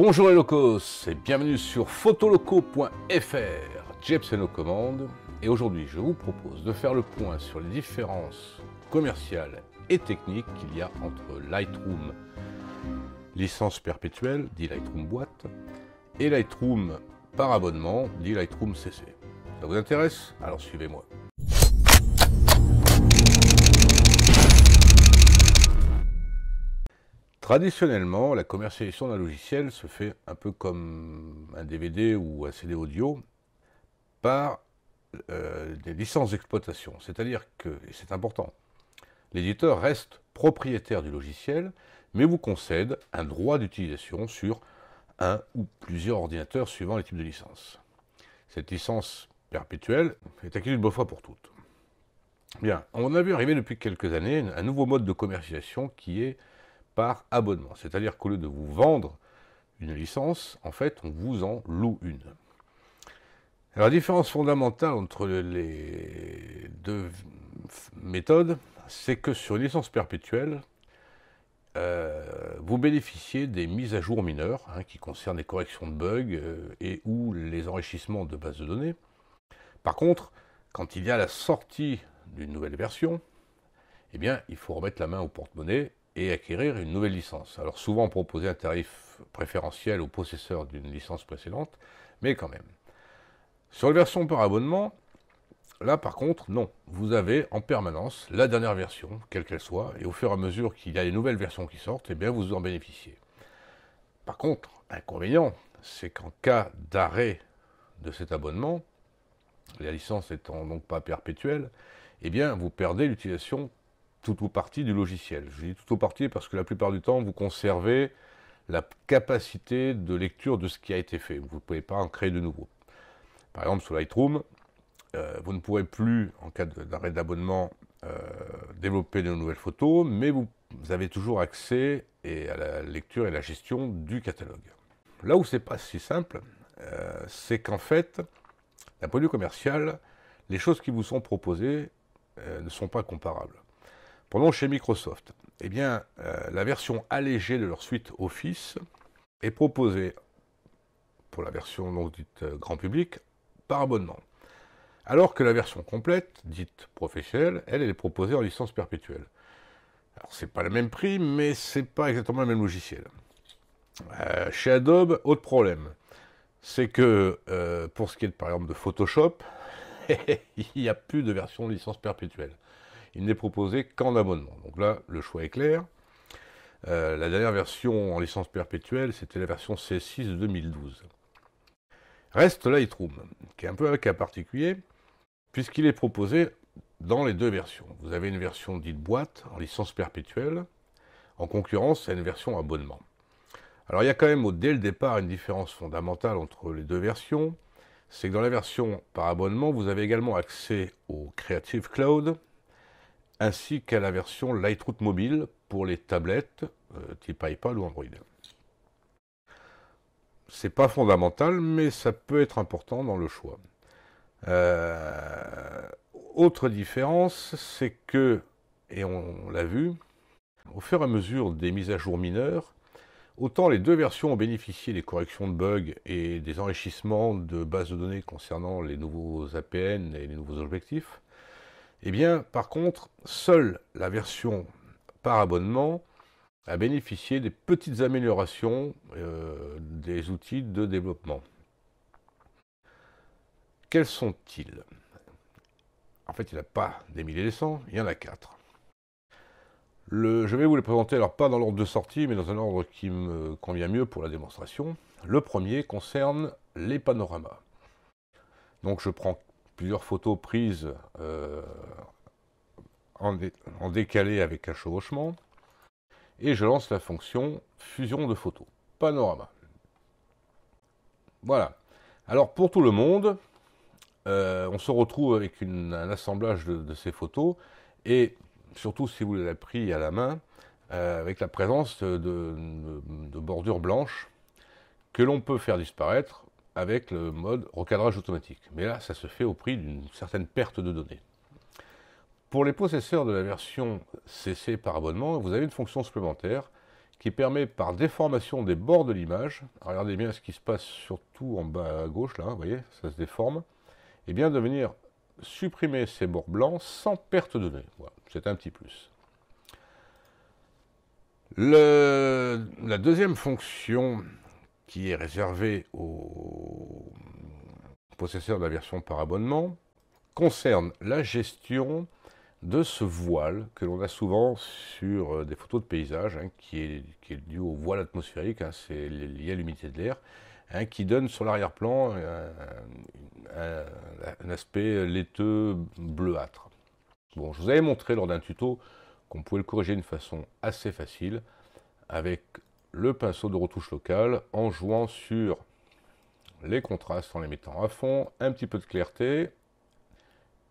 Bonjour les locaux, et bienvenue sur photoloco.fr. Jepsen aux commandes et aujourd'hui je vous propose de faire le point sur les différences commerciales et techniques qu'il y a entre Lightroom licence perpétuelle, dit Lightroom boîte, et Lightroom par abonnement, dit Lightroom CC. Ça vous intéresse Alors suivez-moi. Traditionnellement, la commercialisation d'un logiciel se fait un peu comme un DVD ou un CD audio par euh, des licences d'exploitation. C'est-à-dire que, et c'est important, l'éditeur reste propriétaire du logiciel, mais vous concède un droit d'utilisation sur un ou plusieurs ordinateurs suivant les types de licence. Cette licence perpétuelle est acquise une bonne fois pour toutes. Bien, on a vu arriver depuis quelques années un nouveau mode de commercialisation qui est par abonnement. C'est-à-dire qu'au lieu de vous vendre une licence, en fait, on vous en loue une. la différence fondamentale entre les deux méthodes, c'est que sur une licence perpétuelle, euh, vous bénéficiez des mises à jour mineures, hein, qui concernent les corrections de bugs euh, et ou les enrichissements de bases de données. Par contre, quand il y a la sortie d'une nouvelle version, eh bien, il faut remettre la main au porte-monnaie et acquérir une nouvelle licence. Alors souvent on un tarif préférentiel au possesseur d'une licence précédente, mais quand même. Sur les version par abonnement, là par contre, non. Vous avez en permanence la dernière version, quelle qu'elle soit, et au fur et à mesure qu'il y a des nouvelles versions qui sortent, eh bien vous en bénéficiez. Par contre, inconvénient, c'est qu'en cas d'arrêt de cet abonnement, la licence étant donc pas perpétuelle, eh bien vous perdez l'utilisation tout ou partie du logiciel. Je dis tout ou partie parce que la plupart du temps, vous conservez la capacité de lecture de ce qui a été fait. Vous ne pouvez pas en créer de nouveau. Par exemple, sur Lightroom, euh, vous ne pourrez plus, en cas d'arrêt d'abonnement, euh, développer de nouvelles photos, mais vous, avez toujours accès et à la lecture et la gestion du catalogue. Là où c'est pas si simple, euh, c'est qu'en fait, d'un point de vue commercial, les choses qui vous sont proposées ne sont pas comparables. Prenons chez Microsoft. Eh bien, euh, la version allégée de leur suite Office est proposée pour la version dite euh, grand public par abonnement. Alors que la version complète, dite professionnelle, elle, est proposée en licence perpétuelle. Alors c'est pas le même prix, mais c'est pas exactement le même logiciel. Euh, chez Adobe, autre problème, c'est que pour ce qui est par exemple de Photoshop, il n'y a plus de version licence perpétuelle il n'est proposé qu'en abonnement. Donc là, le choix est clair. Euh, la dernière version en licence perpétuelle, c'était la version C6 de 2012. Reste Lightroom, qui est un peu un cas particulier, puisqu'il est proposé dans les deux versions. Vous avez une version dite boîte, en licence perpétuelle, en concurrence à une version abonnement. Alors il y a quand même dès le départ une différence fondamentale entre les deux versions, c'est que dans la version par abonnement, vous avez également accès au Creative Cloud, ainsi qu'à la version Lightroot mobile pour les tablettes euh, type iPad ou Android. C'est pas fondamental, mais ça peut être important dans le choix. Euh, autre différence, c'est que, et on, on l'a vu, au fur et à mesure des mises à jour mineures, autant les deux versions ont bénéficié des corrections de bugs et des enrichissements de bases de données concernant les nouveaux APN et les nouveaux objectifs, eh bien, par contre, seule la version par abonnement a bénéficié des petites améliorations euh, des outils de développement. Quels sont-ils En fait, il n'y a pas des milliers des cent, il y en a quatre. je vais vous les présenter, alors pas dans l'ordre de sortie, mais dans un ordre qui me convient mieux pour la démonstration. Le premier concerne les panoramas. Donc je prends plusieurs photos prises euh, en, décalé avec un chevauchement, et je lance la fonction fusion de photos, panorama. Voilà. Alors pour tout le monde, euh, on se retrouve avec une, un assemblage de, ces photos, et surtout si vous l'avez pris à la main, euh, avec la présence de, de bordures blanches que l'on peut faire disparaître avec le mode recadrage automatique. Mais là, ça se fait au prix d'une certaine perte de données. Pour les possesseurs de la version CC par abonnement, vous avez une fonction supplémentaire qui permet par déformation des bords de l'image, regardez bien ce qui se passe surtout en bas à gauche là, vous voyez, ça se déforme, et eh bien de venir supprimer ces bords blancs sans perte de données. c'est un petit plus. la deuxième fonction qui est réservée aux possesseurs de la version par abonnement concerne la gestion de ce voile que l'on a souvent sur euh, des photos de paysage, hein, qui, est, dû au voile atmosphérique, hein, c'est lié à l'humidité de l'air, hein, qui donne sur l'arrière-plan euh, un, aspect laiteux bleuâtre. Bon, je vous avais montré lors d'un tuto qu'on pouvait le corriger d'une façon assez facile avec le pinceau de retouche locale en jouant sur les contrastes en les mettant à fond, un petit peu de clarté,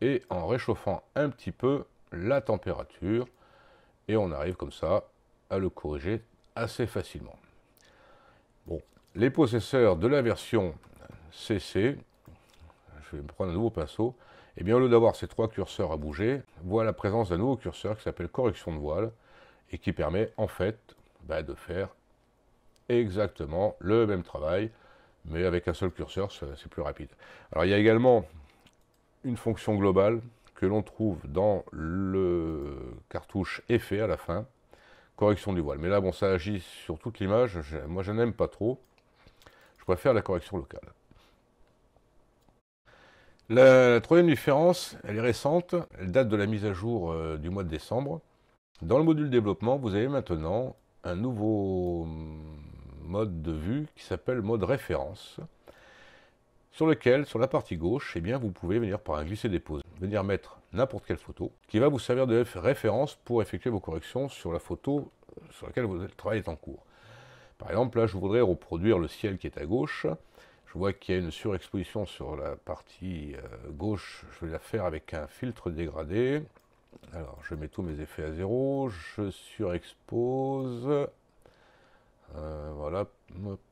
et en réchauffant un petit peu la température et on arrive comme ça à le corriger assez facilement. Bon, les possesseurs de la version CC, je vais me prendre un nouveau pinceau, et eh bien au lieu d'avoir ces trois curseurs à bouger, voit la présence d'un nouveau curseur qui s'appelle correction de voile et qui permet en fait bah, de faire exactement le même travail, mais avec un seul curseur, c'est plus rapide. Alors il y a également une fonction globale que l'on trouve dans le cartouche effet à la fin, correction du voile. Mais là, bon, ça agit sur toute l'image, moi je n'aime pas trop, je préfère la correction locale. La, troisième différence, elle est récente, elle date de la mise à jour euh, du mois de décembre. Dans le module développement, vous avez maintenant un nouveau mm, mode de vue qui s'appelle mode référence sur lequel, sur la partie gauche, eh bien, vous pouvez venir par un glisser-dépose, venir mettre n'importe quelle photo, qui va vous servir de référence pour effectuer vos corrections sur la photo euh, sur laquelle vous travail est en cours. Par exemple, là, je voudrais reproduire le ciel qui est à gauche. Je vois qu'il y a une surexposition sur la partie euh, gauche. Je vais la faire avec un filtre dégradé. Alors, je mets tous mes effets à zéro, je surexpose. Euh, voilà,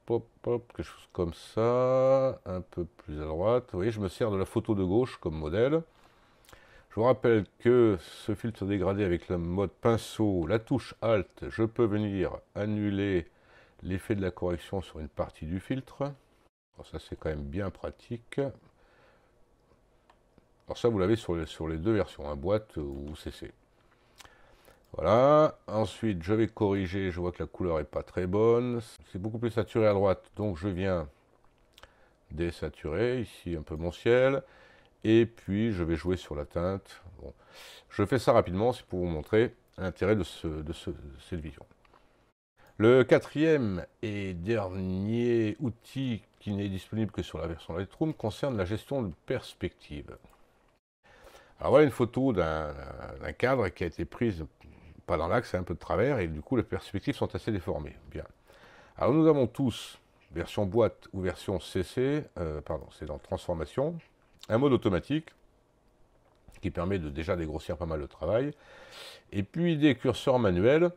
quelque chose comme ça, un peu plus à droite. Vous voyez, je me sers de la photo de gauche comme modèle. Je vous rappelle que ce filtre dégradé avec le mode pinceau, la touche Alt, je peux venir annuler l'effet de la correction sur une partie du filtre. ça c'est quand même bien pratique. Alors ça vous l'avez sur les, deux versions, à hein, boîte ou CC. Voilà, ensuite je vais corriger, je vois que la couleur n'est pas très bonne. C'est beaucoup plus saturé à droite, donc je viens désaturer, ici un peu mon ciel. Et puis je vais jouer sur la teinte. Je fais ça rapidement, c'est pour vous montrer l'intérêt de, ce, de cette vision. Le quatrième et dernier outil qui n'est disponible que sur la version Lightroom concerne la gestion de perspective. Alors voilà une photo d'un cadre qui a été prise pas dans l'axe, c'est un peu de travers, et du coup les perspectives sont assez déformées. Bien. Alors nous avons tous, version boîte ou version CC, euh, pardon, c'est dans transformation, un mode automatique qui permet de déjà dégrossir pas mal de travail, et puis des curseurs manuels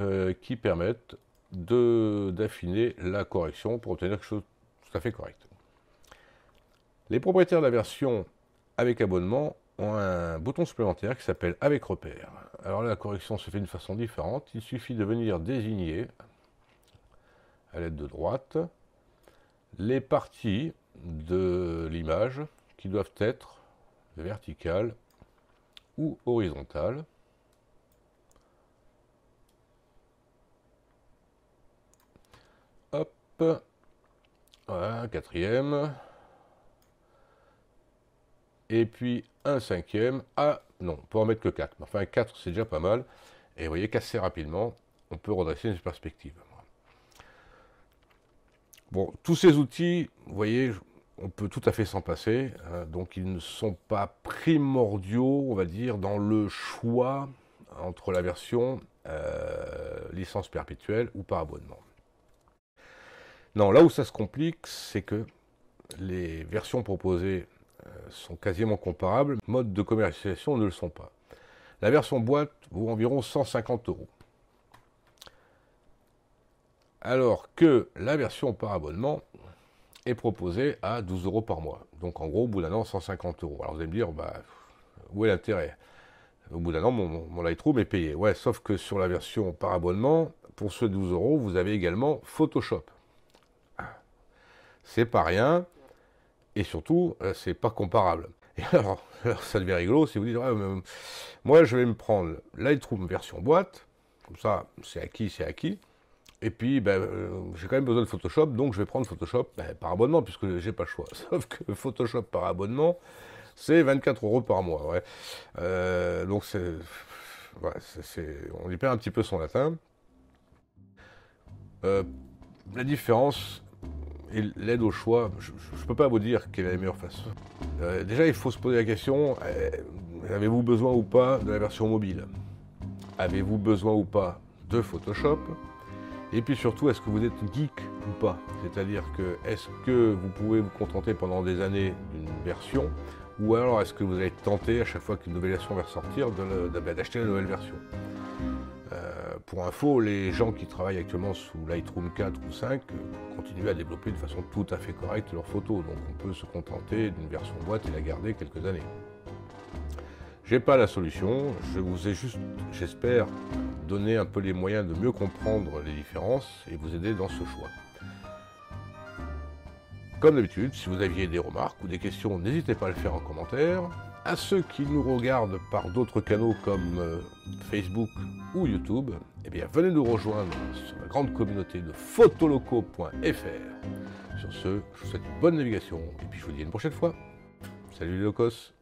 euh, qui permettent d'affiner la correction pour obtenir quelque chose tout à fait correct. Les propriétaires de la version avec abonnement un bouton supplémentaire qui s'appelle Avec repère. Alors là, la correction se fait d'une façon différente. Il suffit de venir désigner, à l'aide de droite, les parties de l'image qui doivent être verticales ou horizontales. Hop, voilà, quatrième. Et puis un cinquième ah non, on en mettre que 4, mais enfin 4 c'est déjà pas mal, et vous voyez qu'assez rapidement, on peut redresser une perspective. Bon, tous ces outils, vous voyez, on peut tout à fait s'en passer, hein. donc ils ne sont pas primordiaux, on va dire, dans le choix entre la version euh, licence perpétuelle ou par abonnement. Non, là où ça se complique, c'est que les versions proposées euh, sont quasiment comparables, modes de commercialisation ne le sont pas. La version boîte vaut environ 150 euros. Alors que la version par abonnement est proposée à 12 euros par mois. Donc en gros, au bout d'un an, 150 euros. Alors vous allez me dire, bah, où est l'intérêt Au bout d'un an, mon, mon Lightroom est payé. Ouais, sauf que sur la version par abonnement, pour ce 12 euros, vous avez également Photoshop. Ah. C'est pas rien et surtout, euh, c'est pas comparable. Et alors, ça devient rigolo si vous dites, euh, moi je vais me prendre Lightroom version boîte, comme ça c'est acquis, c'est acquis. Et puis, ben, euh, j'ai quand même besoin de Photoshop, donc je vais prendre Photoshop ben, par abonnement, puisque j'ai pas le choix. Sauf que Photoshop par abonnement, c'est 24 euros par mois. Ouais. donc, c'est, on y perd un petit peu son latin. la différence, et l'aide au choix, je ne peux pas vous dire quelle est la meilleure façon. Euh, déjà, il faut se poser la question, euh, avez-vous besoin ou pas de la version mobile Avez-vous besoin ou pas de Photoshop Et puis surtout, est-ce que vous êtes geek ou pas C'est-à-dire que est-ce que vous pouvez vous contenter pendant des années d'une version ou alors est-ce que vous allez tenté, à chaque fois qu'une nouvelle version va sortir bah, d'acheter la nouvelle version pour info, les gens qui travaillent actuellement sous Lightroom 4 ou 5 euh, continuent à développer de façon tout à fait correcte leurs photos, donc on peut se contenter d'une version boîte et la garder quelques années. J'ai pas la solution, je vous ai juste, j'espère, donné un peu les moyens de mieux comprendre les différences et vous aider dans ce choix. Comme d'habitude, si vous aviez des remarques ou des questions, n'hésitez pas à le faire en commentaire. À ceux qui nous regardent par d'autres canaux comme euh, Facebook ou YouTube, eh bien, venez nous rejoindre sur la grande communauté de photoloco.fr. Sur ce, je vous souhaite une bonne navigation et puis je vous dis à une prochaine fois. Salut les locos